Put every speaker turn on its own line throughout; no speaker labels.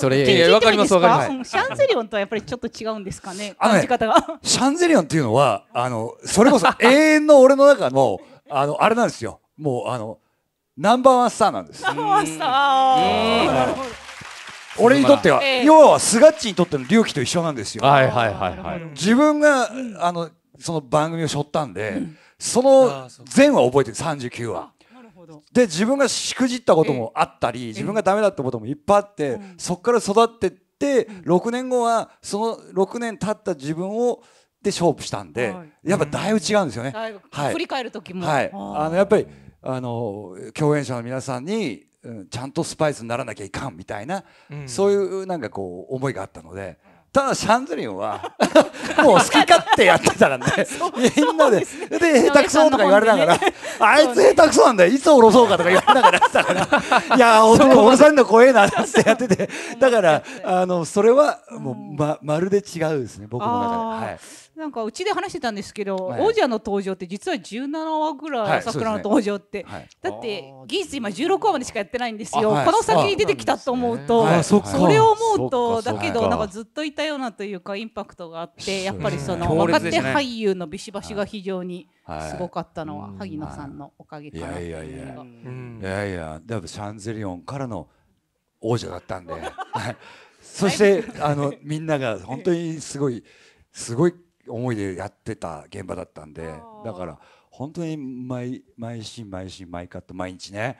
それすか
シャンゼリオンとはやっぱりちょっと違うんですかね。感じ方が。
シャンゼリオンっていうのはあのそれこそ永遠の俺の中の あのあれなんですよ。もうあのナンバーワンスターなんです。
ナンバーワンスター。
俺にとっては、要はスガッチにとっての隆起と一緒なんですよ。はいはいはいはい。自分があのその番組を背負ったんで、その前は覚えてる39話。で自分がしくじったこともあったり自分がダメだったこともいっぱいあって、そこから育ってって6年後はその6年経った自分をで勝負したんで、やっぱだいぶ違うんですよね。はい、振り返る時も、はい、あのやっぱりあの共演者の皆さんに、うん、ちゃんとスパイスにならなきゃいかんみたいな、そういうなんかこう思いがあったので。ただシャンゼリンは もう好き勝手やってたからね みんなでで、ね、下手くそとか言われながら、ね、あいつ下手くそなんだよいつ下ろそうかとか言われながらやってたからいやおろされるの怖えなってやっててだからあのそれはもうままるで違うですね僕の中で。
なんかうちで話してたんですけど、王者の登場って実は17話ぐらい桜の登場って、だって技術今16話までしかやってないんですよ、この先に出てきたと思うと、それを思うとだけどなんかずっといたようなというかインパクトがあってやっぱりその若手俳優のビシバシが非常にすごかったのは萩野さんのおかげかなといやいや
いやいやだシャンゼリオンからの王者だったんで そしてあのみんなが本当にすごいすごい思いでやってた現場だったんでだから本当に毎毎シーン毎シーン毎カット毎日ね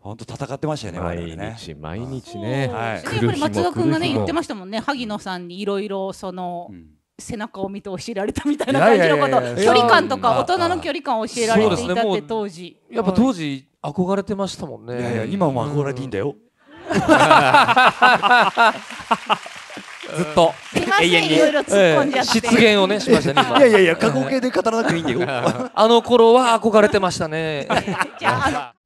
本当戦ってましたよね毎日毎日ね、はい、ぱり松田君がね言ってま
したもんね萩野さんにいろいろその、うん背中を見て教えられたみたいな感じのこと距離感とか大人の距離感を教えられていたって当時、ね、やっぱ当時
憧れてましたもんねいやいや今も憧れていいんだよ ずっと永遠にええ、失言をねしましたねいやいやいや過去形で語らなくていいんだよ あの頃は憧れてましたね じゃあ